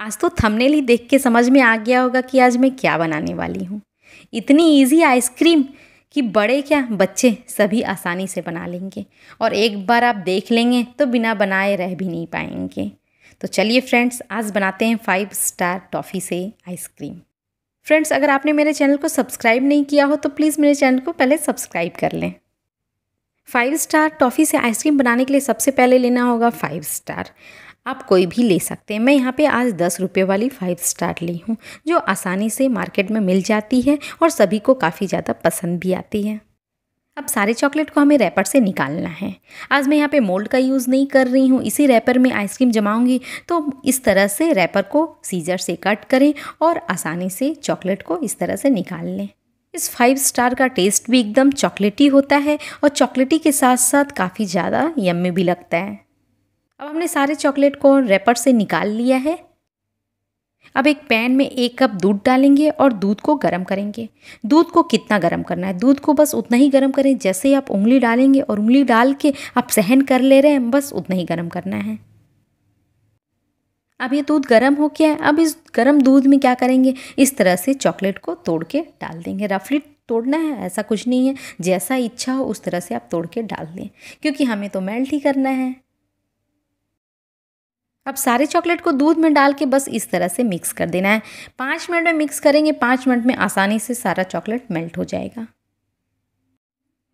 आज तो थंबनेल ही देख के समझ में आ गया होगा कि आज मैं क्या बनाने वाली हूँ इतनी इजी आइसक्रीम कि बड़े क्या बच्चे सभी आसानी से बना लेंगे और एक बार आप देख लेंगे तो बिना बनाए रह भी नहीं पाएंगे तो चलिए फ्रेंड्स आज बनाते हैं फाइव स्टार टॉफ़ी से आइसक्रीम फ्रेंड्स अगर आपने मेरे चैनल को सब्सक्राइब नहीं किया हो तो प्लीज़ मेरे चैनल को पहले सब्सक्राइब कर लें फाइव स्टार टॉफ़ी से आइसक्रीम बनाने के लिए सबसे पहले लेना होगा फाइव स्टार आप कोई भी ले सकते हैं मैं यहाँ पे आज दस रुपये वाली फाइव स्टार ली हूँ जो आसानी से मार्केट में मिल जाती है और सभी को काफ़ी ज़्यादा पसंद भी आती है अब सारे चॉकलेट को हमें रैपर से निकालना है आज मैं यहाँ पे मोल्ड का यूज़ नहीं कर रही हूँ इसी रैपर में आइसक्रीम जमाऊँगी तो इस तरह से रैपर को सीजर से कट करें और आसानी से चॉकलेट को इस तरह से निकाल लें इस फाइव स्टार का टेस्ट भी एकदम चॉकलेटी होता है और चॉकलेटी के साथ साथ काफ़ी ज़्यादा यम्मी भी लगता है अब हमने सारे चॉकलेट को रैपर से निकाल लिया है अब एक पैन में एक कप दूध डालेंगे और दूध को गर्म करेंगे दूध को कितना गर्म करना है दूध को बस उतना ही गर्म करें जैसे ही आप उंगली डालेंगे और उंगली डाल के आप सहन कर ले रहे हैं बस उतना ही गर्म करना है अब ये दूध गर्म हो गया है अब इस गर्म दूध में क्या करेंगे इस तरह से चॉकलेट को तोड़ के डाल देंगे रफली तोड़ना है ऐसा कुछ नहीं है जैसा इच्छा हो उस तरह से आप तोड़ के डाल दें क्योंकि हमें तो मेल्ट ही करना है अब सारे चॉकलेट को दूध में डाल के बस इस तरह से मिक्स कर देना है पाँच मिनट में मिक्स करेंगे पाँच मिनट में आसानी से सारा चॉकलेट मेल्ट हो जाएगा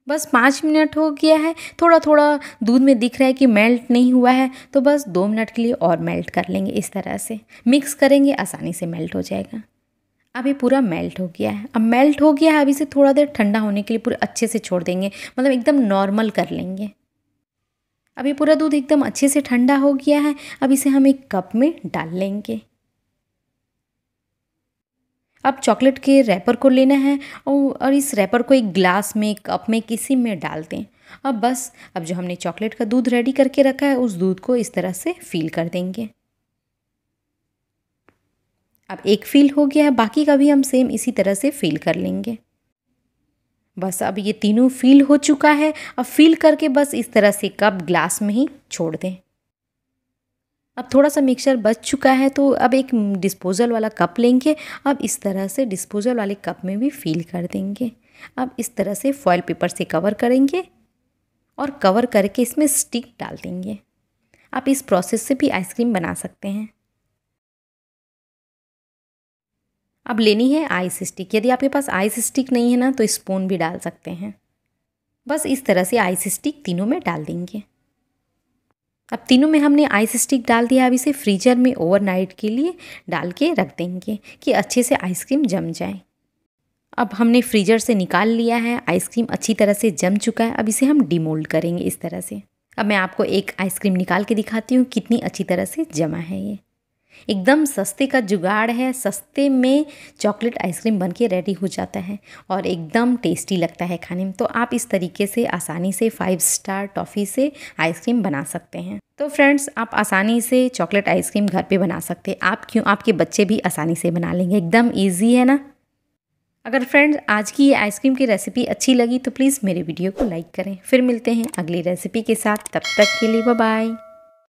बस पाँच मिनट हो गया है थोड़ा थोड़ा दूध में दिख रहा है कि मेल्ट नहीं हुआ है तो बस दो मिनट के लिए और मेल्ट कर लेंगे इस तरह से मिक्स करेंगे आसानी से मेल्ट हो जाएगा अभी पूरा मेल्ट हो गया है अब मेल्ट हो गया है अभी इसे थोड़ा देर ठंडा होने के लिए पूरे अच्छे से छोड़ देंगे मतलब एकदम नॉर्मल कर लेंगे अब ये पूरा दूध एकदम अच्छे से ठंडा हो गया है अब इसे हम एक कप में डाल लेंगे अब चॉकलेट के रैपर को लेना है और इस रैपर को एक ग्लास में कप में किसी में डाल दें अब बस अब जो हमने चॉकलेट का दूध रेडी करके रखा है उस दूध को इस तरह से फील कर देंगे अब एक फील हो गया है बाकी का भी हम सेम इसी तरह से फील कर लेंगे बस अब ये तीनों फील हो चुका है अब फील करके बस इस तरह से कप ग्लास में ही छोड़ दें अब थोड़ा सा मिक्सचर बच चुका है तो अब एक डिस्पोजल वाला कप लेंगे अब इस तरह से डिस्पोजल वाले कप में भी फील कर देंगे अब इस तरह से फॉयल पेपर से कवर करेंगे और कवर करके इसमें स्टिक डाल देंगे आप इस प्रोसेस से भी आइसक्रीम बना सकते हैं अब लेनी है आइस स्टिक यदि आपके पास आइस स्टिक नहीं है ना तो स्पून भी डाल सकते हैं बस इस तरह से आइस स्टिक तीनों में डाल देंगे अब तीनों में हमने आइस स्टिक डाल दिया अब इसे फ्रीजर में ओवरनाइट के लिए डाल के रख देंगे कि अच्छे से आइसक्रीम जम जाए अब हमने फ्रीजर से निकाल लिया है आइसक्रीम अच्छी तरह से जम चुका है अब इसे हम डिमोल्ड करेंगे इस तरह से अब मैं आपको एक आइसक्रीम निकाल के दिखाती हूँ कितनी अच्छी तरह से जमा है ये एकदम सस्ते का जुगाड़ है सस्ते में चॉकलेट आइसक्रीम बन के रेडी हो जाता है और एकदम टेस्टी लगता है खाने में तो आप इस तरीके से आसानी से फाइव स्टार टॉफ़ी से आइसक्रीम बना सकते हैं तो फ्रेंड्स आप आसानी से चॉकलेट आइसक्रीम घर पे बना सकते हैं आप क्यों आपके बच्चे भी आसानी से बना लेंगे एकदम ईजी है ना अगर फ्रेंड्स आज की ये आइसक्रीम की रेसिपी अच्छी लगी तो प्लीज़ मेरे वीडियो को लाइक करें फिर मिलते हैं अगली रेसिपी के साथ तब तक के लिए बाय